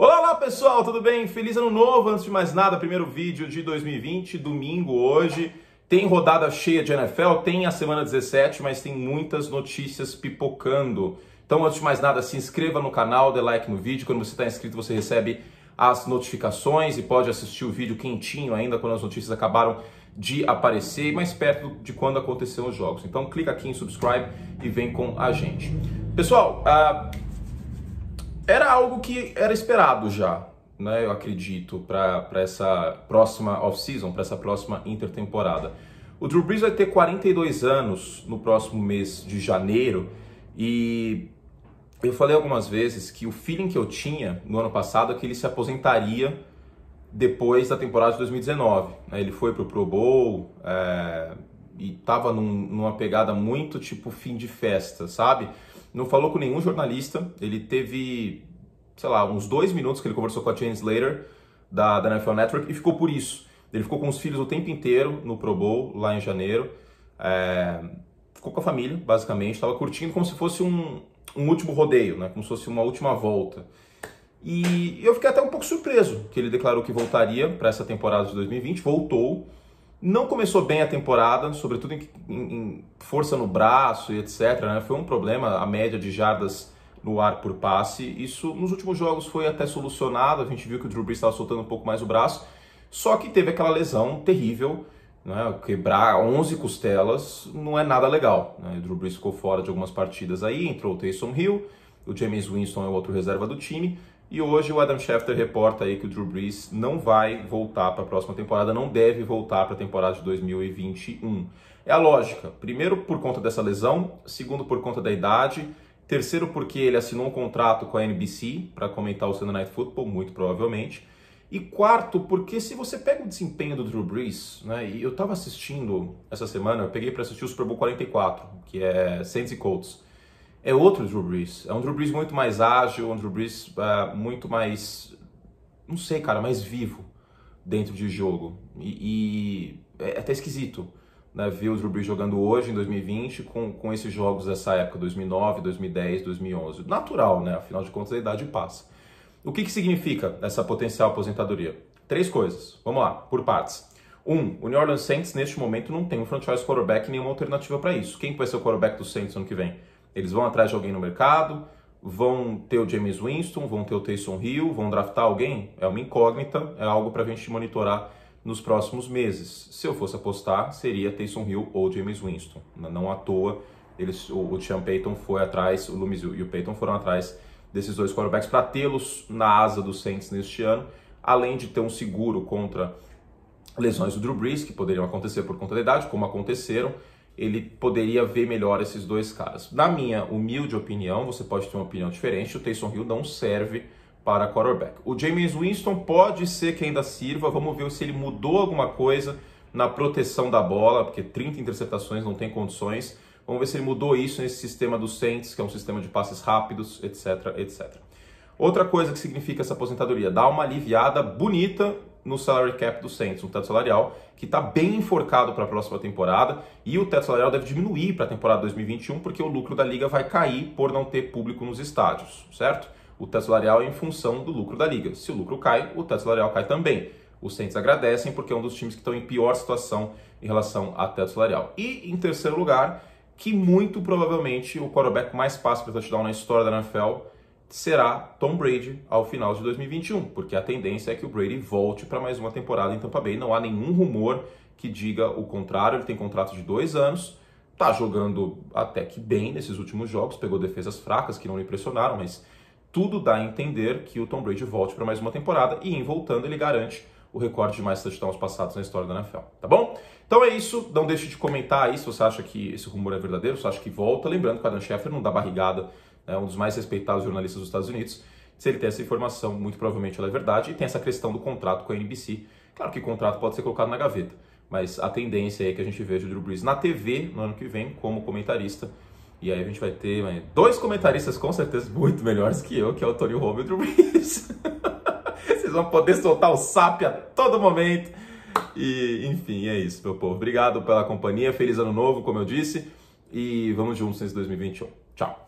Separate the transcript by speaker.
Speaker 1: Olá pessoal, tudo bem? Feliz ano novo! Antes de mais nada, primeiro vídeo de 2020, domingo hoje. Tem rodada cheia de NFL, tem a semana 17, mas tem muitas notícias pipocando. Então, antes de mais nada, se inscreva no canal, dê like no vídeo. Quando você está inscrito, você recebe as notificações e pode assistir o vídeo quentinho ainda quando as notícias acabaram de aparecer, mais perto de quando aconteceram os jogos. Então, clica aqui em subscribe e vem com a gente. Pessoal, uh, era algo que era esperado já, né? Eu acredito para essa próxima off-season, para essa próxima intertemporada. O Drew Brees vai ter 42 anos no próximo mês de janeiro e eu falei algumas vezes que o feeling que eu tinha no ano passado é que ele se aposentaria depois da temporada de 2019. Né? Ele foi pro Pro Bowl é, e estava num, numa pegada muito tipo fim de festa, sabe? Não falou com nenhum jornalista, ele teve sei lá, uns dois minutos que ele conversou com a Jane Slater da, da NFL Network e ficou por isso. Ele ficou com os filhos o tempo inteiro no Pro Bowl, lá em janeiro. É, ficou com a família, basicamente. Estava curtindo como se fosse um, um último rodeio, né? como se fosse uma última volta. E eu fiquei até um pouco surpreso que ele declarou que voltaria para essa temporada de 2020. Voltou. Não começou bem a temporada, sobretudo em, em, em força no braço e etc. Né? Foi um problema. A média de jardas no ar por passe. Isso nos últimos jogos foi até solucionado, a gente viu que o Drew Brees estava soltando um pouco mais o braço, só que teve aquela lesão terrível, né? quebrar 11 costelas não é nada legal. Né? O Drew Brees ficou fora de algumas partidas aí, entrou o Taysom Hill, o James Winston é o outro reserva do time, e hoje o Adam Schefter reporta aí que o Drew Brees não vai voltar para a próxima temporada, não deve voltar para a temporada de 2021. É a lógica. Primeiro, por conta dessa lesão. Segundo, por conta da idade. Terceiro, porque ele assinou um contrato com a NBC para comentar o Sunday Night Football, muito provavelmente. E quarto, porque se você pega o desempenho do Drew Brees, né, e eu estava assistindo essa semana, eu peguei para assistir o Super Bowl 44, que é Saints e Colts. É outro Drew Brees, é um Drew Brees muito mais ágil, um Drew Brees uh, muito mais, não sei cara, mais vivo dentro de jogo. E, e é, é até esquisito né, ver o Drew Brees jogando hoje, em 2020, com, com esses jogos dessa época, 2009, 2010, 2011. Natural, né? Afinal de contas, a idade passa. O que, que significa essa potencial aposentadoria? Três coisas. Vamos lá, por partes. Um, o New Orleans Saints, neste momento, não tem um franchise quarterback nenhuma alternativa para isso. Quem vai ser o quarterback do Saints ano que vem? Eles vão atrás de alguém no mercado, vão ter o James Winston, vão ter o Taysom Hill, vão draftar alguém? É uma incógnita, é algo para a gente monitorar nos próximos meses. Se eu fosse apostar, seria Taysom Hill ou James Winston. Não à toa, eles, o, o Sean Payton foi atrás, o Loomis e o Payton foram atrás desses dois quarterbacks para tê-los na asa dos Saints neste ano, além de ter um seguro contra lesões do Drew Brees, que poderiam acontecer por conta da idade, como aconteceram, ele poderia ver melhor esses dois caras. Na minha humilde opinião, você pode ter uma opinião diferente, o Taysom Hill não serve para quarterback. O James Winston pode ser que ainda sirva, vamos ver se ele mudou alguma coisa na proteção da bola, porque 30 interceptações não tem condições. Vamos ver se ele mudou isso nesse sistema do Saints, que é um sistema de passes rápidos, etc, etc. Outra coisa que significa essa aposentadoria, dá uma aliviada bonita no salary cap do Saints, um teto salarial que está bem enforcado para a próxima temporada e o teto salarial deve diminuir para a temporada 2021 porque o lucro da liga vai cair por não ter público nos estádios, certo? o teto salarial é em função do lucro da liga. Se o lucro cai, o teto salarial cai também. Os Saints agradecem porque é um dos times que estão em pior situação em relação a teto salarial. E em terceiro lugar, que muito provavelmente o quarterback mais fácil para touchdown na história da NFL será Tom Brady ao final de 2021, porque a tendência é que o Brady volte para mais uma temporada em Tampa Bay. Não há nenhum rumor que diga o contrário. Ele tem contrato de dois anos, está jogando até que bem nesses últimos jogos, pegou defesas fracas que não lhe impressionaram, mas tudo dá a entender que o Tom Brady volte para mais uma temporada e em voltando ele garante o recorde de mais touchdowns passados na história da NFL, tá bom? Então é isso, não deixe de comentar aí se você acha que esse rumor é verdadeiro, se você acha que volta, lembrando que o Adam Schefter não dá barrigada, é um dos mais respeitados jornalistas dos Estados Unidos, se ele tem essa informação, muito provavelmente ela é verdade, e tem essa questão do contrato com a NBC, claro que o contrato pode ser colocado na gaveta, mas a tendência é que a gente veja o Drew Brees na TV no ano que vem como comentarista, e aí a gente vai ter dois comentaristas com certeza muito melhores que eu, que é o Tony Romo e o Drew Brees. Vocês vão poder soltar o SAP a todo momento. E, enfim, é isso, meu povo. Obrigado pela companhia. Feliz ano novo, como eu disse. E vamos juntos nesse 2021. Tchau.